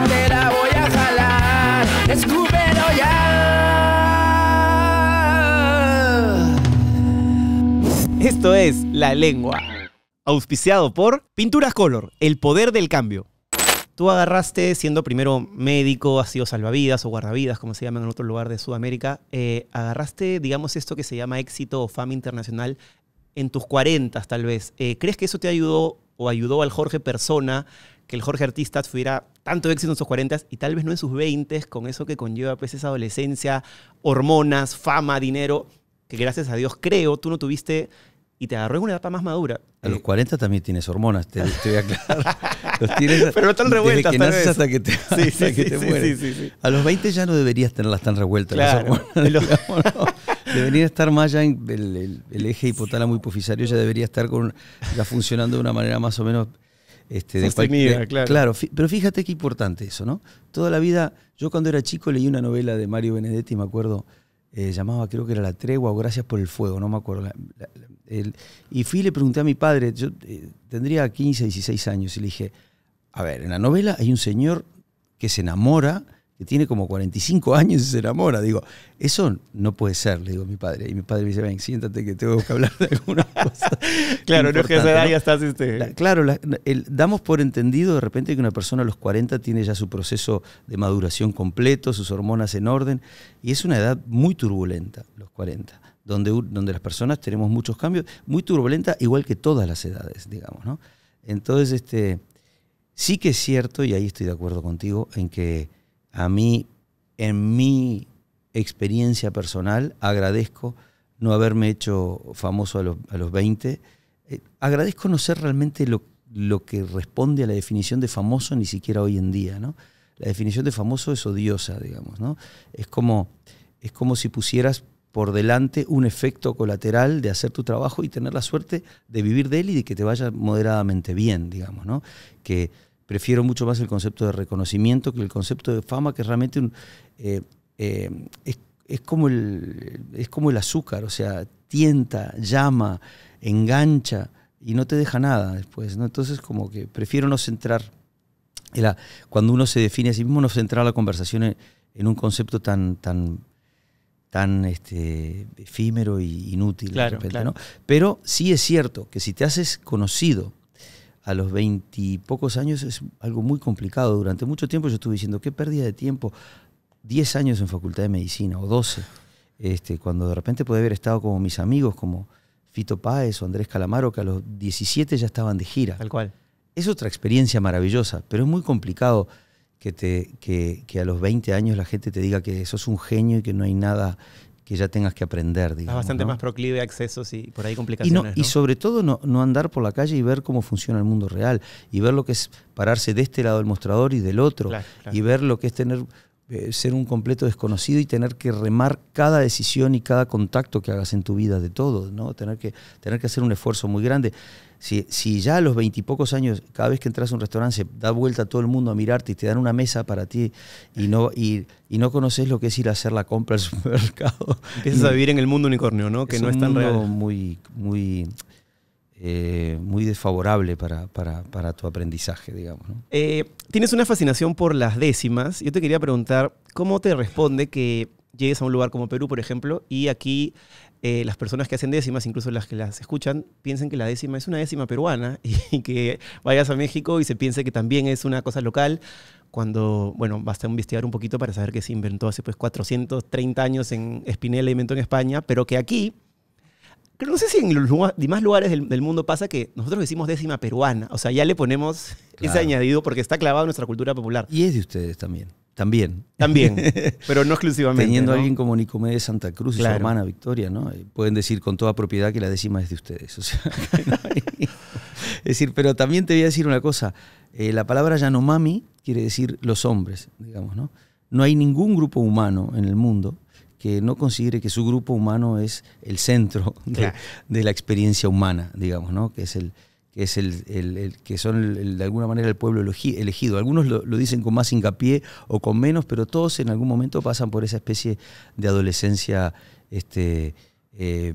voy a jalar, escúpelo ya. Esto es La Lengua, auspiciado por Pinturas Color, el poder del cambio. Tú agarraste, siendo primero médico, ha sido salvavidas o guardavidas, como se llaman en otro lugar de Sudamérica, eh, agarraste, digamos, esto que se llama éxito o fama internacional en tus 40 tal vez. Eh, ¿Crees que eso te ayudó o ayudó al Jorge Persona que el Jorge Artista tuviera tanto éxito en sus 40 y tal vez no en sus 20 con eso que conlleva pues esa adolescencia, hormonas, fama, dinero, que gracias a Dios creo tú no tuviste y te agarró en una etapa más madura. A los 40 eh, también tienes hormonas, te, voy a aclarar. Pero no tan revueltas. que hasta que te, sí, sí, que te A los 20 ya no deberías tenerlas tan revueltas hormonas. Debería estar más ya en el, eje hipotálamo hipofisario, ya debería estar con, ya funcionando de una manera más o menos este, claro. pero fíjate qué importante eso, ¿no? Toda la vida, yo cuando era chico leí una novela de Mario Benedetti, me acuerdo, eh, llamaba, creo que era La Tregua o Gracias por el Fuego, no me acuerdo. y fui y le pregunté a mi padre, yo eh, tendría 15, 16 años, y le dije, a ver, en la novela hay un señor que se enamora que tiene como 45 años y se enamora. Digo, eso no puede ser, le digo a mi padre. Y mi padre me dice, ven, siéntate que tengo que hablar de alguna cosa. claro, no es que esa edad ya estás... Este... claro, damos por entendido de repente que una persona a los 40 tiene ya su proceso de maduración completo, sus hormonas en orden, y es una edad muy turbulenta, los 40. Donde, donde las personas tenemos muchos cambios, muy turbulenta, igual que todas las edades, digamos, ¿no? Entonces, este, sí que es cierto, y ahí estoy de acuerdo contigo, en que a mí, en mi experiencia personal, agradezco no haberme hecho famoso a los, 20. Eh, agradezco no ser realmente lo, que responde a la definición de famoso ni siquiera hoy en día. ¿no? La definición de famoso es odiosa, digamos. ¿no? Es, como, es como si pusieras por delante un efecto colateral de hacer tu trabajo y tener la suerte de vivir de él y de que te vaya moderadamente bien, digamos, ¿no? Que Prefiero mucho más el concepto de reconocimiento que el concepto de fama, que realmente un, eh, eh, es, como el, es como el azúcar, o sea, tienta, llama, engancha y no te deja nada después. ¿no? Entonces, como que prefiero no centrar, cuando uno se define a sí mismo, no centrar la conversación en, un concepto tan, tan, tan este, efímero e inútil. Pero sí es cierto que si te haces conocido, a los veintipocos años es algo muy complicado. Durante mucho tiempo yo estuve diciendo, qué pérdida de tiempo, 10 años en facultad de medicina o 12, este, cuando de repente pude haber estado como mis amigos, como Fito Páez o Andrés Calamaro, que a los 17 ya estaban de gira. Tal cual. Es otra experiencia maravillosa, pero es muy complicado que, te, que, que a los 20 años la gente te diga que sos un genio y que no hay nada que ya tengas que aprender. Digamos, bastante más proclive a accesos y por ahí complicaciones. Y, no, y sobre todo no, andar por la calle y ver cómo funciona el mundo real y ver lo que es pararse de este lado del mostrador y del otro y ver lo que es tener eh, ser un completo desconocido y tener que remar cada decisión y cada contacto que hagas en tu vida de todo, ¿no? Tener que, tener que hacer un esfuerzo muy grande. Si, ya a los veintipocos años, cada vez que entras a un restaurante, se da vuelta a todo el mundo a mirarte y te dan una mesa para ti y no, y, no conoces lo que es ir a hacer la compra al supermercado. Empiezas a vivir en el mundo unicornio, ¿no? Que no es tan real. Muy, muy, eh, muy desfavorable para, para, para, tu aprendizaje, digamos. Eh, tienes una fascinación por las décimas. Yo te quería preguntar, ¿cómo te responde que llegues a un lugar como Perú, por ejemplo, y aquí eh, las personas que hacen décimas, incluso las que las escuchan, piensen que la décima es una décima peruana y, que vayas a México y se piense que también es una cosa local, cuando, bueno, basta investigar un poquito para saber que se inventó hace pues 430 años en Espinela y en España, pero que aquí pero no sé si en los demás lugares del, mundo pasa que nosotros decimos décima peruana. O sea, ya le ponemos ese añadido porque está clavado en nuestra cultura popular. Y es de ustedes también. También. También, pero no exclusivamente. Teniendo a alguien como Nicomedes Santa Cruz y su hermana Victoria, ¿no? Eh, pueden decir con toda propiedad que la décima es de ustedes. O sea, es decir, pero también te voy a decir una cosa. Eh, la palabra Yanomami quiere decir los hombres, digamos, ¿no? No hay ningún grupo humano en el mundo que no considere que su grupo humano es el centro de, la experiencia humana, digamos, ¿no? Que es el que, es son de alguna manera el pueblo elegido. Algunos lo, dicen con más hincapié o con menos, pero todos en algún momento pasan por esa especie de adolescencia este, eh,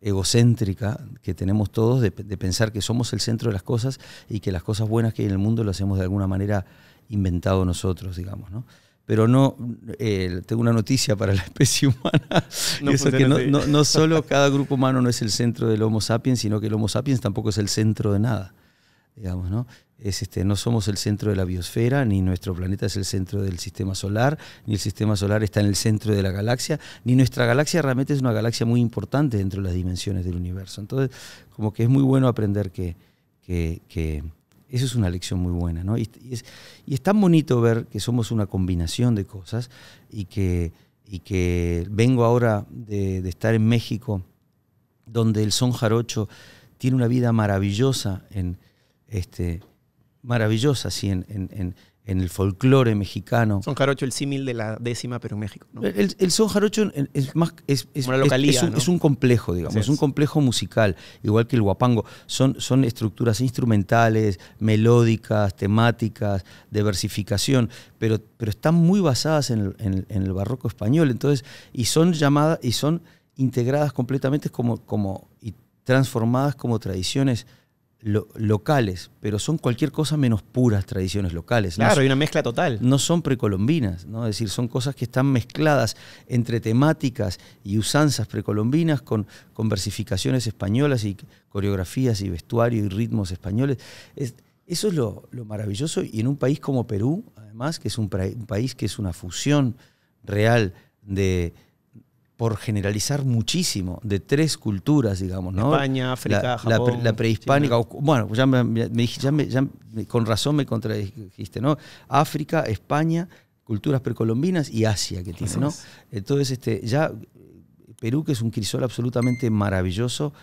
egocéntrica que tenemos todos de, pensar que somos el centro de las cosas y que las cosas buenas que hay en el mundo las hacemos de alguna manera inventado nosotros, digamos. ¿no? pero no eh, tengo una noticia para la especie humana no, que no, no, solo cada grupo humano no es el centro del Homo sapiens sino que el Homo sapiens tampoco es el centro de nada digamos no es este no somos el centro de la biosfera ni nuestro planeta es el centro del sistema solar ni el sistema solar está en el centro de la galaxia ni nuestra galaxia realmente es una galaxia muy importante dentro de las dimensiones del universo entonces como que es muy bueno aprender que, que, que esa es una lección muy buena, ¿no? Y, es, y tan bonito ver que somos una combinación de cosas y que, y que vengo ahora de, estar en México, donde el son jarocho tiene una vida maravillosa en este maravillosa, sí, en, en el folclore mexicano. Son jarocho, el símil de la décima, pero en México. El, son jarocho es más es, es, es, un, complejo, digamos, es un complejo musical, igual que el guapango. Son, son estructuras instrumentales, melódicas, temáticas, diversificación, pero, pero están muy basadas en el, barroco español. Entonces, y son llamadas, y son integradas completamente como, como y transformadas como tradiciones locales, pero son cualquier cosa menos puras tradiciones locales. Claro, hay una mezcla total. No son precolombinas, ¿no? Es decir, son cosas que están mezcladas entre temáticas y usanzas precolombinas con, con versificaciones españolas y coreografías y vestuario y ritmos españoles. eso es lo, maravilloso y en un país como Perú, además, que es un país que es una fusión real de, por generalizar muchísimo, de tres culturas, digamos, ¿no? España, África, la, Japón. La, prehispánica, bueno, ya, me, con razón me contradijiste, ¿no? África, España, culturas precolombinas y Asia que tiene, ¿no? Entonces, este, ya eh, Perú, que es un crisol absolutamente maravilloso,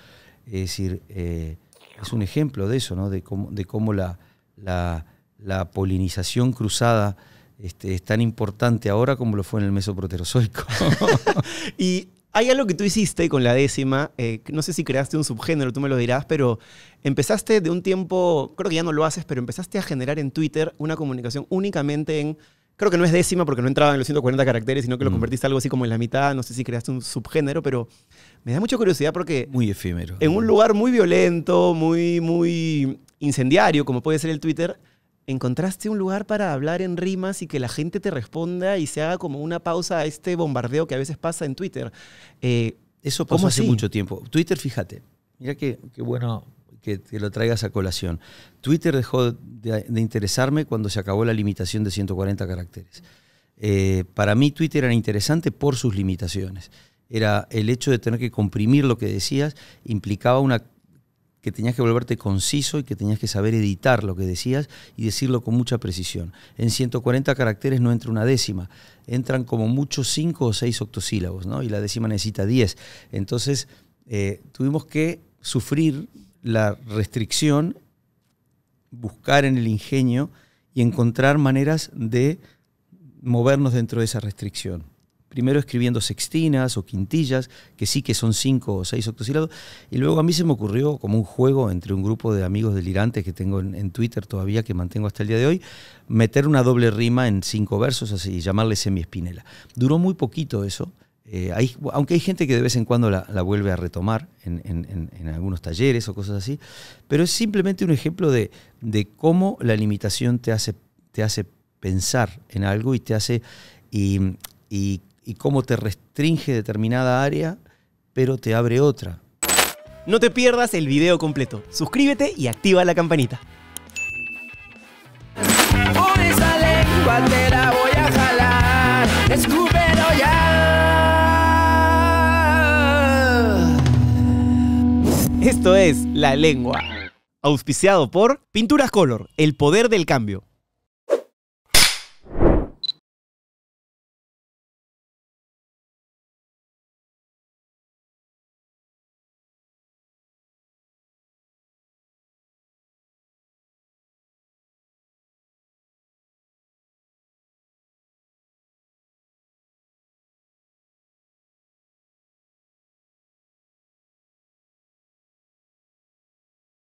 es decir, eh, es un ejemplo de eso, ¿no? De cómo, de cómo la, la polinización cruzada este, es tan importante ahora como lo fue en el Mesoproterozoico. y hay algo que tú hiciste con la décima, eh, no sé si creaste un subgénero, tú me lo dirás, pero empezaste de un tiempo, creo que ya no lo haces, pero empezaste a generar en Twitter una comunicación únicamente en, creo que no es décima porque no entraba en los 140 caracteres, sino que lo mm. convertiste algo así como en la mitad, no sé si creaste un subgénero, pero me da mucha curiosidad porque... Muy efímero. En un lugar muy violento, muy, muy incendiario, como puede ser el Twitter, encontraste un lugar para hablar en rimas y que la gente te responda y se haga como una pausa a este bombardeo que a veces pasa en Twitter. Eh, Eso pasó hace mucho tiempo. Twitter, fíjate, mira qué, bueno que te lo traigas a colación. Twitter dejó de, interesarme cuando se acabó la limitación de 140 caracteres. Eh, para mí Twitter era interesante por sus limitaciones. Era el hecho de tener que comprimir lo que decías, implicaba una que tenías que volverte conciso y que tenías que saber editar lo que decías y decirlo con mucha precisión. En 140 caracteres no entra una décima, entran como muchos 5 o 6 octosílabos, ¿no? Y la décima necesita 10. Entonces, eh, tuvimos que sufrir la restricción, buscar en el ingenio y encontrar maneras de movernos dentro de esa restricción primero escribiendo sextinas o quintillas, que sí que son cinco o seis octosílabos, y luego a mí se me ocurrió como un juego entre un grupo de amigos delirantes que tengo en, Twitter todavía, que mantengo hasta el día de hoy, meter una doble rima en cinco versos así, y llamarle semiespinela. Duró muy poquito eso, eh, aunque hay gente que de vez en cuando la, vuelve a retomar en, algunos talleres o cosas así, pero es simplemente un ejemplo de, cómo la limitación te hace, te hace pensar en algo y te hace y cómo te restringe determinada área, pero te abre otra. No te pierdas el video completo. Suscríbete y activa la campanita. Esto es La Lengua. Auspiciado por Pinturas Color, el poder del cambio.